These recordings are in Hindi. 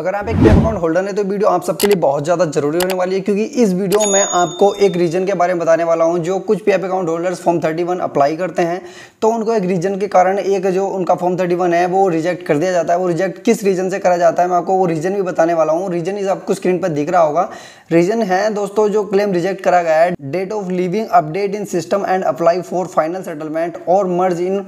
अगर आप एक बैंक अकाउंट होल्डर हैं तो वीडियो आप सबके लिए बहुत ज़्यादा जरूरी होने वाली है क्योंकि इस वीडियो में आपको एक रीजन के बारे में बताने वाला हूं जो कुछ P account holders form 31 apply करते हैं तो उनको एक रीजन के कारण एक जो उनका फॉर्म 31 है वो रिजेक्ट कर दिया जाता है वो रिजेक्ट किस रीजन से करा जाता है मैं आपको वो रीजन भी बताने वाला हूँ रीजन इस आपको स्क्रीन पर दिख रहा होगा रीजन है दोस्तों जो क्लेम रिजेक्ट करा गया है date of leaving update in system and apply for final settlement और merge in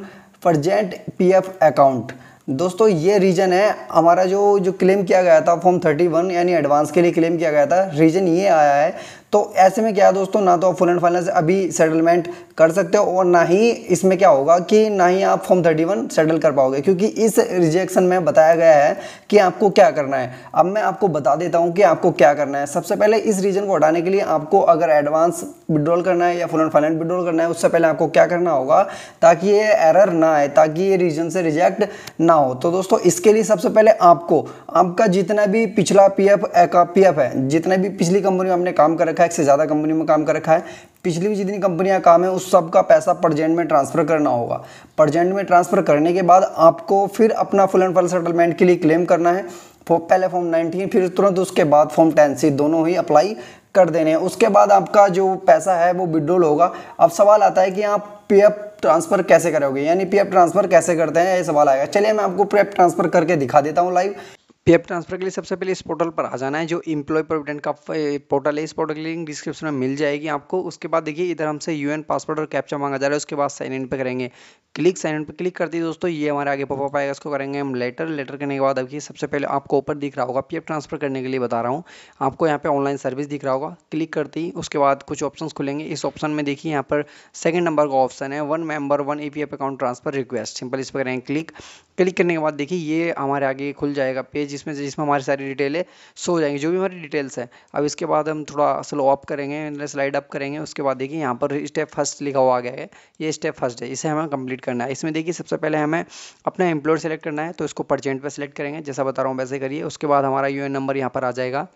present P account दोस्तों ये रीजन है हमारा जो जो क्लेम किया गया था फॉर्म 31 यानी एडवांस के लिए क्लेम किया गया था रीजन ये आया है तो ऐसे में क्या है दोस्तों ना तो आप फुल एंड से अभी सेटलमेंट कर सकते हो और ना ही इसमें क्या होगा कि ना ही आप फॉर्म 31 सेटल कर पाओगे क्योंकि इस रिजेक्शन में बताया गया है कि आपको क्या करना है अब मैं आपको बता देता हूँ कि आपको क्या करना है सबसे पहले इस रीजन को हटाने के लिए आपको अगर एडवांस विड्रॉल करना है या फुल एंड फाइनल विड्रॉल करना है उससे पहले आपको क्या करना होगा ताकि ये एरर ना आए ताकि ये रीजन से रिजेक्ट ना ना हो तो दोस्तों इसके लिए सबसे पहले आपको आपका जितना भी पिछला पीएफ पीएफ है जितने भी पिछली कंपनी में आपने काम कर रखा है एक से ज़्यादा कंपनी में काम कर रखा है पिछली भी जितनी कंपनियां काम है उस सब का पैसा प्रजेंट में ट्रांसफ़र करना होगा प्रजेंट में ट्रांसफ़र करने के बाद आपको फिर अपना फुल एंड फुल सेटलमेंट के लिए क्लेम करना है पहले फॉर्म नाइनटीन फिर तुरंत उसके बाद फॉर्म टेन सी दोनों ही अप्लाई कर देने हैं उसके बाद आपका जो पैसा है वो विड्रोल होगा अब सवाल आता है कि आप एफ ट्रांसफ़र कैसे करोगे यानी एफ ट्रांसफ़र कैसे करते हैं ये सवाल आएगा चलिए मैं आपको पेप ट्रांसफ़र करके दिखा देता हूँ लाइव पी एफ ट्रांसफर के लिए सबसे पहले इस पोर्टल पर आ जाना है जो इम्प्लॉय प्रोविडेंट का पोर्टल है इस पोर्टल की लिंक डिस्क्रिप्शन में मिल जाएगी आपको उसके बाद देखिए इधर हमसे यूएन पासवर्ड और कैप्चा मांगा जा रहा है उसके बाद साइन इन पे करेंगे क्लिक साइन इन पे क्लिक करती है दोस्तों ये हमारे आगे पॉपअप आएगा इसको करेंगे हम लेटर लेटर करने के बाद देखिए सबसे पहले आपको ऊपर दिख रहा होगा पी ट्रांसफर करने के लिए बता रहा हूँ आपको यहाँ पर ऑनलाइन सर्विस दिख रहा होगा क्लिक करती ही उसके बाद कुछ ऑप्शन खुलेंगे इस ऑप्शन में देखिए यहाँ पर सेकेंड नंबर का ऑप्शन है one member one E account transfer request simple इस पर करेंगे क्लिक क्लिक करने के बाद देखिए ये हमारे आगे खुल जाएगा पेज जिसमें जिसमें हमारी सारी डिटेल है सो हो जाएंगी जो भी हमारी डिटेल्स है अब इसके बाद हम थोड़ा स्लो अप करेंगे स्लाइड अप करेंगे उसके बाद देखिए यहाँ पर स्टेप फर्स्ट लिखा हुआ आ गया है ये स्टेप फर्स्ट है इसे हमें कंप्लीट करना है इसमें देखिए सबसे पहले हमें अपना एम्प्लॉयर सेलेक्ट करना है तो इसको परचेंट पर सेलेक्ट करेंगे जैसा बता रहा हूँ वैसे करिए उसके बाद हमारा यू नंबर यहाँ पर आ जाएगा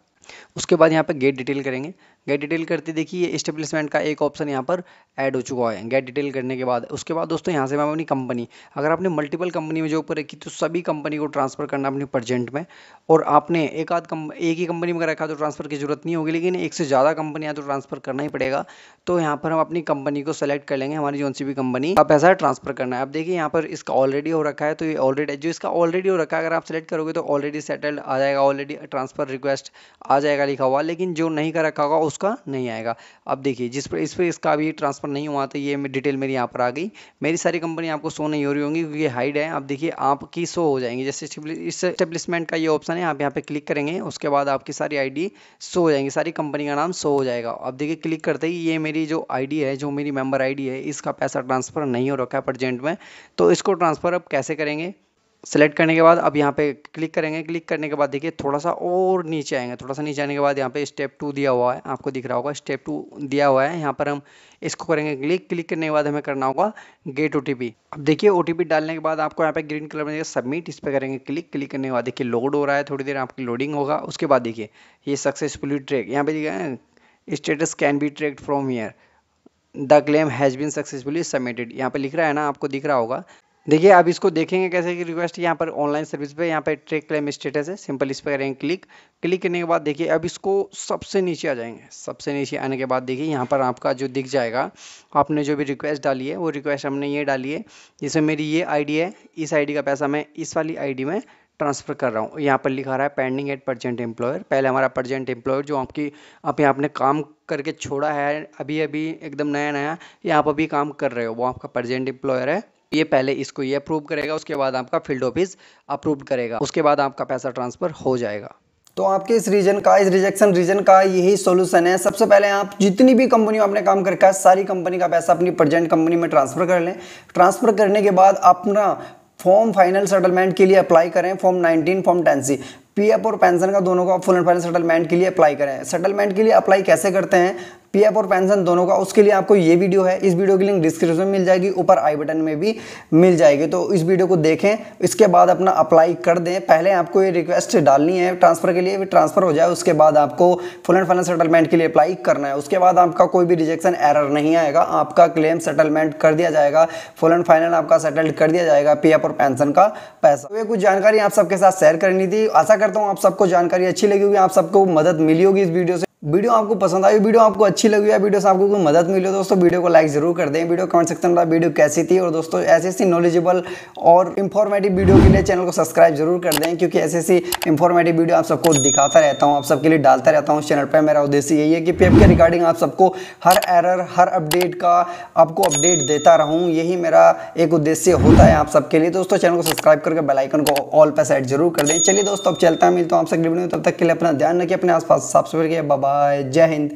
उसके बाद यहाँ पर गेट डिटेल करेंगे गेट डिटेल करते देखिए इस्टेब्लिशमेंट का एक ऑप्शन यहाँ पर ऐड हो चुका है गेट डिटेल करने के बाद उसके बाद दोस्तों यहाँ से मैं अपनी कंपनी अगर आपने मल्टीपल कंपनी में जॉब पर रखी तो सभी कंपनी को ट्रांसफ़र करना अपनी प्रजेंट में और आपने एक आध कम एक ही कंपनी में रखा तो ट्रांसफ़र की जरूरत नहीं होगी लेकिन एक से ज़्यादा कंपनी यहाँ तो ट्रांसफ़र करना ही पड़ेगा तो यहाँ पर हम अपनी कंपनी को सेलेक्ट कर लेंगे हमारी जो सी भी कंपनी का पैसा ट्रांसफ़र करना है आप देखिए यहाँ पर इसका ऑलरेडी हो रखा है तो ये ऑलरेडी जो इसका ऑलरेडी हो रखा है अगर आप सेलेक्ट करोगे तो ऑलरेडी सेटल्ड आ जाएगा ऑलरेडी ट्रांसफ़र रिक्वेस्ट आ जाएगा लिखा हुआ लेकिन जो नहीं कर रखा होगा उसका नहीं आएगा अब देखिए जिस पर इस पर इसका अभी ट्रांसफ़र नहीं हुआ तो ये डिटेल मेरी यहाँ पर आ गई मेरी सारी कंपनी आपको शो नहीं हो रही होंगी क्योंकि हाइड है आप देखिए आपकी शो हो जाएंगी जैसे इस स्टेब्लिशमेंट का ये ऑप्शन है आप यहाँ पे क्लिक करेंगे उसके बाद आपकी सारी आईडी शो हो जाएंगी सारी कंपनी का नाम शो हो जाएगा अब देखिए क्लिक करते ही ये मेरी जो आईडी है जो मेरी मेंबर आईडी है इसका पैसा ट्रांसफ़र नहीं हो रखा है परजेंट में तो इसको ट्रांसफ़र अब कैसे करेंगे सेलेक्ट करने के बाद अब यहाँ पे क्लिक करेंगे क्लिक करने के बाद देखिए थोड़ा सा और नीचे आएंगे थोड़ा सा नीचे आने के बाद यहाँ पे स्टेप टू दिया हुआ है आपको दिख रहा होगा स्टेप टू दिया हुआ है यहाँ पर हम इसको करेंगे क्लिक क्लिक करने के बाद हमें करना होगा गेट ओ अब देखिए ओ डालने के बाद आपको यहाँ पे ग्रीन कलर में सबमिट इस पर करेंगे क्लिक क्लिक करने के बाद देखिए लोड हो रहा है थोड़ी देर आपकी लोडिंग होगा उसके बाद देखिए ये सक्सेसफुली ट्रैक यहाँ पे देखिए status can be tracked from here the claim has been successfully submitted यहाँ पे लिख रहा है ना आपको दिख रहा होगा देखिए अब इसको देखेंगे कैसे कि रिक्वेस्ट यहाँ पर ऑनलाइन सर्विस पे यहाँ पे ट्रेक क्लेम स्टेटस है सिंपल इस पर करेंगे क्लिक क्लिक करने के बाद देखिए अब इसको सबसे नीचे आ जाएंगे सबसे नीचे आने के बाद देखिए यहाँ पर आपका जो दिख जाएगा आपने जो भी रिक्वेस्ट डाली है वो रिक्वेस्ट हमने ये डाली है जिसमें मेरी ये आई है इस आई का पैसा मैं इस वाली आई में ट्रांसफ़र कर रहा हूँ यहाँ पर लिखा रहा है पेंडिंग एट परजेंट एम्प्लॉयर पहले हमारा परजेंट एम्प्लॉयर जो आपकी आप यहाँ आपने काम करके छोड़ा है अभी अभी एकदम नया नया यहाँ पर भी काम कर रहे हो वो आपका परजेंट एम्प्लॉयर है ये पहले इसको ये अप्रूव करेगा उसके बाद आपका फील्ड ऑफिस अप्रूव करेगा उसके बाद आपका पैसा ट्रांसफ़र हो जाएगा तो आपके इस रीजन का इस रिजेक्शन रीजन का यही सोल्यूशन है सबसे पहले आप जितनी भी कंपनी आपने काम कर रखा है सारी कंपनी का पैसा अपनी प्रेजेंट कंपनी में ट्रांसफ़र कर लें ट्रांसफ़र करने के बाद अपना फॉर्म फाइनल सेटलमेंट के लिए अप्लाई करें form 19 form ten C PF और पेंशन का दोनों का फुल एंड फाइनल सेटलमेंट के लिए अप्लाई करें सेटलमेंट के लिए अप्लाई कैसे करते हैं पीएफ और पेंशन दोनों का उसके लिए आपको ये वीडियो है इस वीडियो की लिंक डिस्क्रिप्शन में मिल जाएगी ऊपर आई बटन में भी मिल जाएगी तो इस वीडियो को देखें इसके बाद अपना अप्लाई कर दें पहले आपको ये रिक्वेस्ट डालनी है ट्रांसफर के लिए भी ट्रांसफर हो जाए उसके बाद आपको फुल एंड फाइनल सेटलमेंट के लिए अप्लाई करना है उसके बाद आपका कोई भी रिजेक्शन एरर नहीं आएगा आपका क्लेम सेटलमेंट कर दिया जाएगा फुल एंड फाइनल आपका सेटल्ड कर दिया जाएगा पी और पेंशन का पैसा तो ये कुछ जानकारी आप सबके साथ शेयर करनी थी आशा करता हूँ आप सबको जानकारी अच्छी लगी होगी आप सबको मदद मिली होगी इस वीडियो से वीडियो आपको पसंद आई वीडियो आपको अच्छी लगी है वीडियो से आपको कोई मदद मिली हो दोस्तों वीडियो को लाइक जरूर कर दें वीडियो कमेंट सेक्शन में वीडियो कैसी थी और दोस्तों ऐसे ऐसी नॉलेजेबल और इन्फॉर्मेटिव वीडियो के लिए चैनल को सब्सक्राइब जरूर कर दें क्योंकि ऐसे ऐसी इन्फॉर्मेटिव वीडियो आप सबको दिखाता रहता हूँ आप सबके लिए डालता रहता हूँ उस चैनल पर मेरा उद्देश्य यही है कि पी के रिगार्डिंग आप सबको हर एरर हर अपडेट का आपको अपडेट देता रहूँ यही मेरा एक उद्देश्य होता है आप सबके लिए दोस्तों चैनल को सब्सक्राइब करके बेलाइकन को ऑल पर सेट जरूर कर दें चलिए दोस्तों अब चलता है मिलता हूँ आप सब तब तक के लिए अपना ध्यान रखिए अपने आसपास साफ सफाई के बाबा जय हिंद